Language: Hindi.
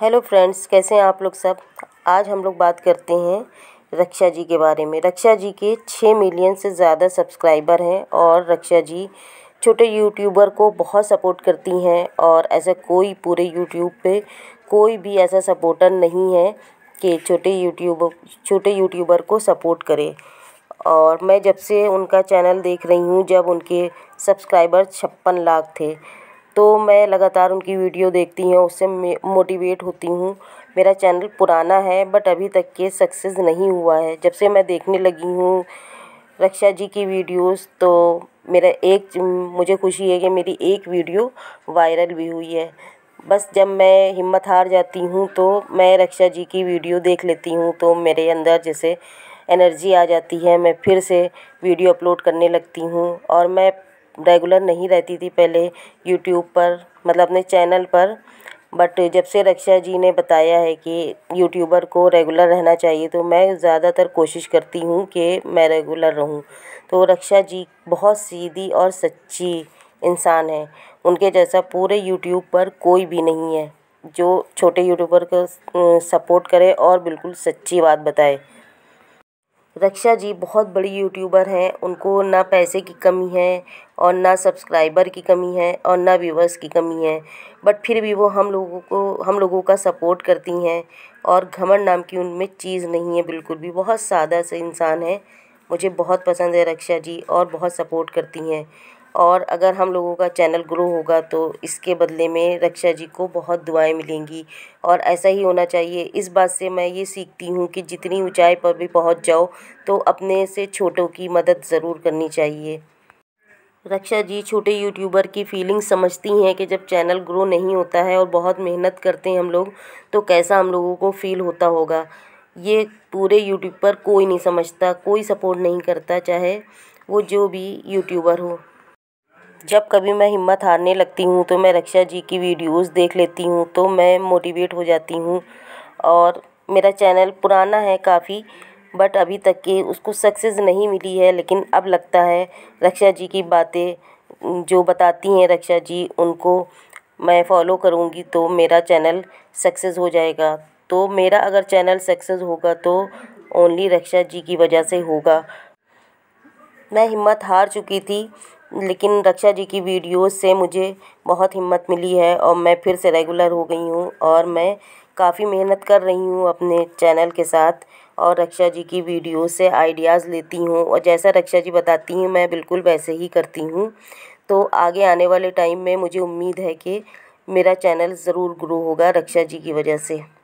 हेलो फ्रेंड्स कैसे हैं आप लोग सब आज हम लोग बात करते हैं रक्षा जी के बारे में रक्षा जी के छः मिलियन से ज़्यादा सब्सक्राइबर हैं और रक्षा जी छोटे यूट्यूबर को बहुत सपोर्ट करती हैं और ऐसा कोई पूरे यूट्यूब पे कोई भी ऐसा सपोर्टर नहीं है कि छोटे यूट्यूब छोटे यूट्यूबर को सपोर्ट करे और मैं जब से उनका चैनल देख रही हूँ जब उनके सब्सक्राइबर छप्पन लाख थे तो मैं लगातार उनकी वीडियो देखती हूँ उससे मोटिवेट होती हूँ मेरा चैनल पुराना है बट अभी तक के सक्सेस नहीं हुआ है जब से मैं देखने लगी हूँ रक्षा जी की वीडियोज़ तो मेरा एक मुझे खुशी है कि मेरी एक वीडियो वायरल भी हुई है बस जब मैं हिम्मत हार जाती हूँ तो मैं रक्षा जी की वीडियो देख लेती हूँ तो मेरे अंदर जैसे एनर्जी आ जाती है मैं फिर से वीडियो अपलोड करने लगती हूँ और मैं रेगुलर नहीं रहती थी पहले यूट्यूब पर मतलब अपने चैनल पर बट जब से रक्षा जी ने बताया है कि यूट्यूबर को रेगुलर रहना चाहिए तो मैं ज़्यादातर कोशिश करती हूँ कि मैं रेगुलर रहूँ तो रक्षा जी बहुत सीधी और सच्ची इंसान है उनके जैसा पूरे यूट्यूब पर कोई भी नहीं है जो छोटे यूट्यूबर को सपोर्ट करे और बिल्कुल सच्ची बात बताए रक्षा जी बहुत बड़ी यूट्यूबर हैं उनको ना पैसे की कमी है और ना सब्सक्राइबर की कमी है और ना व्यूवर्स की कमी है बट फिर भी वो हम लोगों को हम लोगों का सपोर्ट करती हैं और घमंड नाम की उनमें चीज़ नहीं है बिल्कुल भी बहुत सादा से इंसान है मुझे बहुत पसंद है रक्षा जी और बहुत सपोर्ट करती हैं और अगर हम लोगों का चैनल ग्रो होगा तो इसके बदले में रक्षा जी को बहुत दुआएँ मिलेंगी और ऐसा ही होना चाहिए इस बात से मैं ये सीखती हूँ कि जितनी ऊँचाई पर भी पहुँच जाओ तो अपने से छोटों की मदद ज़रूर करनी चाहिए रक्षा जी छोटे यूट्यूबर की फीलिंग समझती हैं कि जब चैनल ग्रो नहीं होता है और बहुत मेहनत करते हैं हम लोग तो कैसा हम लोगों को फील होता होगा ये पूरे यूट्यूब पर कोई नहीं समझता कोई सपोर्ट नहीं करता चाहे वो जो भी यूट्यूबर हो जब कभी मैं हिम्मत हारने लगती हूँ तो मैं रक्षा जी की वीडियोज़ देख लेती हूँ तो मैं मोटिवेट हो जाती हूँ और मेरा चैनल पुराना है काफ़ी बट अभी तक के उसको सक्सेस नहीं मिली है लेकिन अब लगता है रक्षा जी की बातें जो बताती हैं रक्षा जी उनको मैं फॉलो करूँगी तो मेरा चैनल सक्सेस हो जाएगा तो मेरा अगर चैनल सक्सेस होगा तो ओनली रक्षा जी की वजह से होगा मैं हिम्मत हार चुकी थी लेकिन रक्षा जी की वीडियोज़ से मुझे बहुत हिम्मत मिली है और मैं फिर से रेगुलर हो गई हूँ और मैं काफ़ी मेहनत कर रही हूँ अपने चैनल के साथ और रक्षा जी की वीडियो से आइडियाज़ लेती हूँ और जैसा रक्षा जी बताती हैं मैं बिल्कुल वैसे ही करती हूँ तो आगे आने वाले टाइम में मुझे उम्मीद है कि मेरा चैनल ज़रूर ग्रो होगा रक्षा जी की वजह से